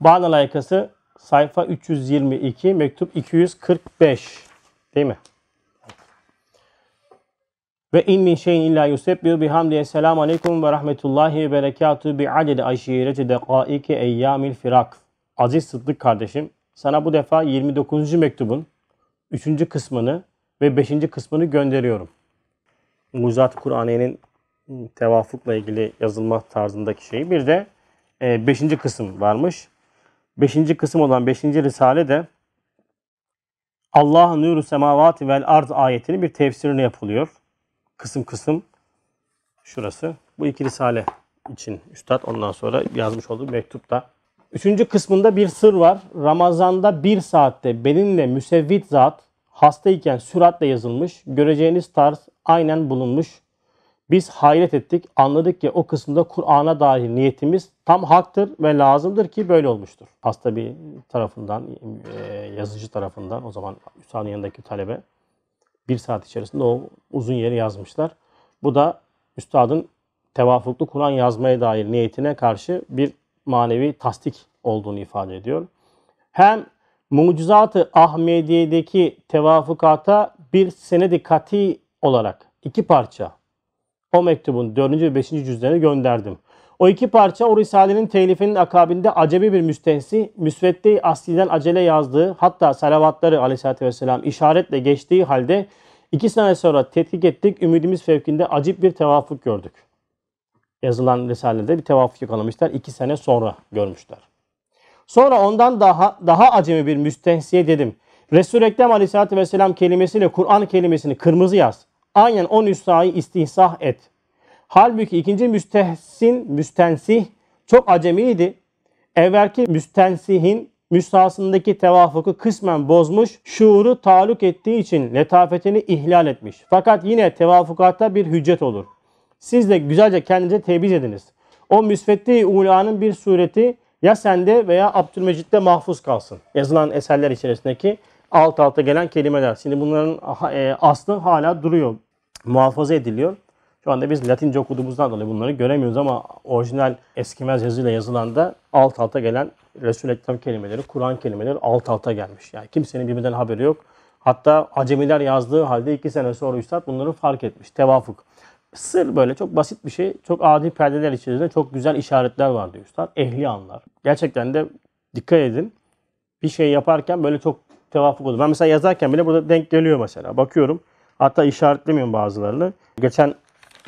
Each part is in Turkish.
Bağla layıkası sayfa 322 mektup 245 değil mi? Ve in min şeyin illa yusebbihu bihamdihi selamu aleyküm ve rahmetullahi ve berekatuhu bi adedi aşireti dekaiki eyyamil firak. Aziz Sıddık kardeşim sana bu defa 29. mektubun 3. kısmını ve 5. kısmını gönderiyorum. Muzat Kur'an'ın tevafukla ilgili yazılma tarzındaki şeyi. Bir de 5. E, kısım varmış. 5. kısım olan 5. Risale de Allah nuru semavati vel arz ayetinin bir tefsirini yapılıyor. Kısım kısım şurası. Bu iki risale için üstad ondan sonra yazmış olduğu mektupta. Üçüncü kısmında bir sır var. Ramazanda bir saatte benimle müsevvit zat hastayken süratle yazılmış. Göreceğiniz tarz aynen bulunmuş. Biz hayret ettik, anladık ki o kısımda Kur'an'a dair niyetimiz tam haktır ve lazımdır ki böyle olmuştur. Hasta bir tarafından, e, yazıcı tarafından o zaman Hüsa'nın yanındaki talebe bir saat içerisinde o uzun yeri yazmışlar. Bu da üstadın tevafuklu Kur'an yazmaya dair niyetine karşı bir manevi tasdik olduğunu ifade ediyor. Hem Mucizatı Ahmediye'deki tevafukata bir senedi kati olarak iki parça o mektubun 4. ve 5. cüzlerini gönderdim. O iki parça o Risale'nin telifinin akabinde acemi bir müstensi müsvedde asliden acele yazdığı hatta salavatları aleyhissalatü vesselam işaretle geçtiği halde iki sene sonra tetkik ettik ümidimiz fevkinde acip bir tevafuk gördük. Yazılan Risale'de bir tevafuk yakalamışlar. iki sene sonra görmüşler. Sonra ondan daha daha acemi bir müstehsiye dedim. Resul-i Ekrem aleyhissalatü vesselam kelimesiyle Kur'an kelimesini kırmızı yaz. Aynen o nüshayı istihsah et. Halbuki ikinci müstehsin, müstensih çok acemiydi. Evvelki müstensihin müstahasındaki tevafuku kısmen bozmuş, şuuru taluk ettiği için letafetini ihlal etmiş. Fakat yine tevafukatta bir hüccet olur. Siz de güzelce kendinize tebiz ediniz. O müsveddi ulanın bir sureti ya sende veya Abdülmecit'te mahfuz kalsın. Yazılan eserler içerisindeki alt alta gelen kelimeler. Şimdi bunların e, aslı hala duruyor muhafaza ediliyor. Şu anda biz Latince okuduğumuzdan dolayı bunları göremiyoruz ama orijinal eskimez yazıyla yazılan da alt alta gelen Resul-i Ekrem kelimeleri, Kur'an kelimeleri alt alta gelmiş. Yani kimsenin birbirinden haberi yok. Hatta acemiler yazdığı halde iki sene sonra Üstad bunları fark etmiş. Tevafuk. Sır böyle çok basit bir şey. Çok adi perdeler içerisinde çok güzel işaretler var diyor Üstad. Ehli anlar. Gerçekten de dikkat edin. Bir şey yaparken böyle çok tevafuk olur. Ben mesela yazarken bile burada denk geliyor mesela. Bakıyorum. Hatta işaretlemiyorum bazılarını. Geçen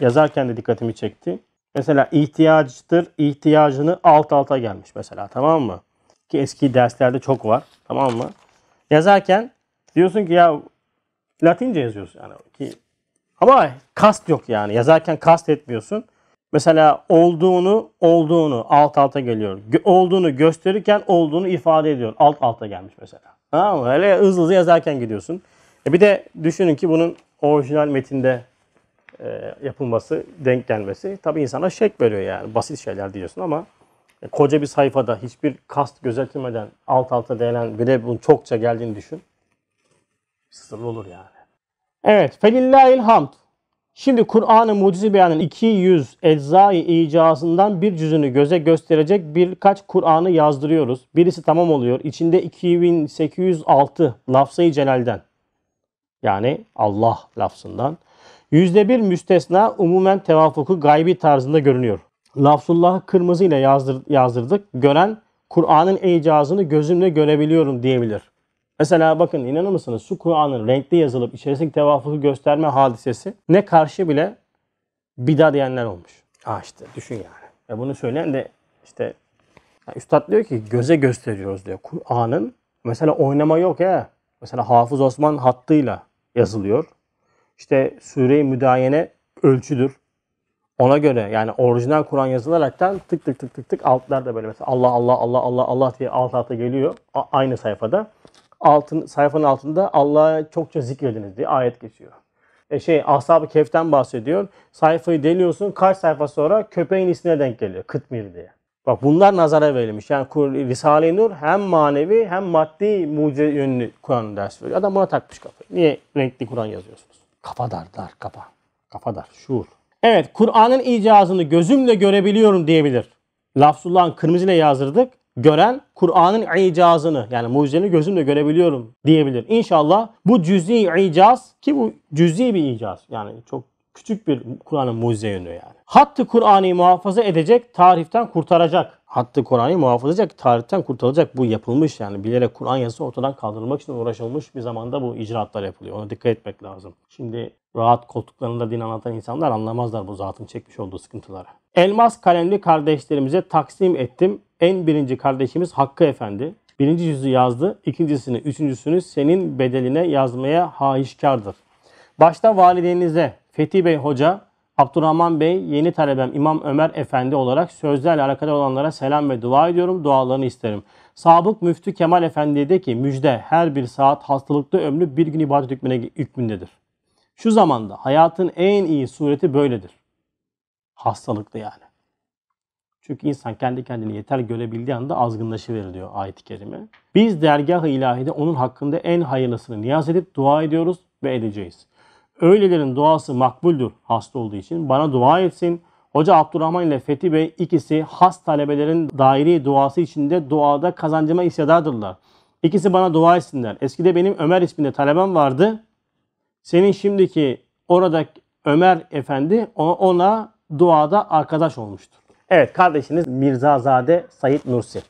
yazarken de dikkatimi çekti. Mesela ihtiyacıdır, ihtiyacını alt alta gelmiş mesela tamam mı? Ki eski derslerde çok var tamam mı? Yazarken diyorsun ki ya Latince yazıyorsun yani ki ama kast yok yani yazarken kast etmiyorsun. Mesela olduğunu olduğunu alt alta geliyor. Gö- olduğunu gösterirken olduğunu ifade ediyor. Alt alta gelmiş mesela. Tamam mı? Öyle hızlı hızlı yazarken gidiyorsun. E bir de düşünün ki bunun orijinal metinde e, yapılması, denk gelmesi tabii insana şek veriyor yani. Basit şeyler diyorsun ama e, koca bir sayfada hiçbir kast gözetilmeden alt alta değilen bir de bunun çokça geldiğini düşün. Sırlı olur yani. Evet. Felillahil hamd. Şimdi Kur'an-ı Mucizi 200 eczai icazından bir cüzünü göze gösterecek birkaç Kur'an'ı yazdırıyoruz. Birisi tamam oluyor. İçinde 2806 lafzayı celalden yani Allah lafzından. Yüzde bir müstesna umumen tevafuku gaybi tarzında görünüyor. Lafzullah'ı kırmızı ile yazdır, yazdırdık. Gören Kur'an'ın icazını gözümle görebiliyorum diyebilir. Mesela bakın inanır mısınız şu Kur'an'ın renkli yazılıp içerisindeki tevafuku gösterme hadisesi ne karşı bile bida diyenler olmuş. Ha işte düşün yani. E bunu söyleyen de işte yani Üstad diyor ki göze gösteriyoruz diyor. Kur'an'ın mesela oynama yok ya. Mesela Hafız Osman hattıyla yazılıyor. İşte sure-i müdayene ölçüdür. Ona göre yani orijinal Kur'an yazılaraktan tık tık tık tık tık altlarda böyle mesela Allah Allah Allah Allah Allah diye alt alta geliyor A- aynı sayfada. Altın, sayfanın altında Allah'a çokça zikrediniz diye ayet geçiyor. E şey Ashab-ı Kef'ten bahsediyor. Sayfayı deliyorsun kaç sayfa sonra köpeğin ismine denk geliyor. Kıtmir diye. Bak bunlar nazara verilmiş. Yani Risale-i Nur hem manevi hem maddi mucize yönlü Kur'an dersi veriyor. Adam buna takmış kafayı. Niye renkli Kur'an yazıyorsunuz? Kafa dar, dar kafa. Kafa dar, şuur. Evet, Kur'an'ın icazını gözümle görebiliyorum diyebilir. Lafzullah'ın kırmızıyla yazdırdık. Gören Kur'an'ın icazını yani mucizeni gözümle görebiliyorum diyebilir. İnşallah bu cüz'i icaz ki bu cüz'i bir icaz. Yani çok küçük bir Kur'an'ın mucize yönü yani. Hattı Kur'an'ı muhafaza edecek, tariften kurtaracak. Hattı Kur'an'ı muhafaza edecek, tariften kurtaracak. Bu yapılmış yani bilerek Kur'an yazısı ortadan kaldırılmak için uğraşılmış bir zamanda bu icraatlar yapılıyor. Ona dikkat etmek lazım. Şimdi rahat koltuklarında din anlatan insanlar anlamazlar bu zatın çekmiş olduğu sıkıntıları. Elmas kalemli kardeşlerimize taksim ettim. En birinci kardeşimiz Hakkı Efendi. Birinci yüzü yazdı, ikincisini, üçüncüsünü senin bedeline yazmaya haişkardır. Başta validenize, Fethi Bey Hoca, Abdurrahman Bey, yeni talebem İmam Ömer Efendi olarak sözlerle alakalı olanlara selam ve dua ediyorum. Dualarını isterim. Sabık Müftü Kemal Efendi'ye de ki müjde her bir saat hastalıklı ömrü bir gün ibadet hükmüne, hükmündedir. Şu zamanda hayatın en iyi sureti böyledir. Hastalıklı yani. Çünkü insan kendi kendini yeter görebildiği anda azgınlaşıverir diyor ayet-i kerime. Biz dergah-ı ilahide onun hakkında en hayırlısını niyaz edip dua ediyoruz ve edeceğiz. Öylelerin duası makbuldür hasta olduğu için. Bana dua etsin. Hoca Abdurrahman ile Fethi Bey ikisi has talebelerin daire duası içinde duada kazancıma hissedardırlar. İkisi bana dua etsinler. Eskide benim Ömer isminde talebem vardı. Senin şimdiki orada Ömer Efendi ona duada arkadaş olmuştur. Evet kardeşiniz Mirzazade Said Nursi.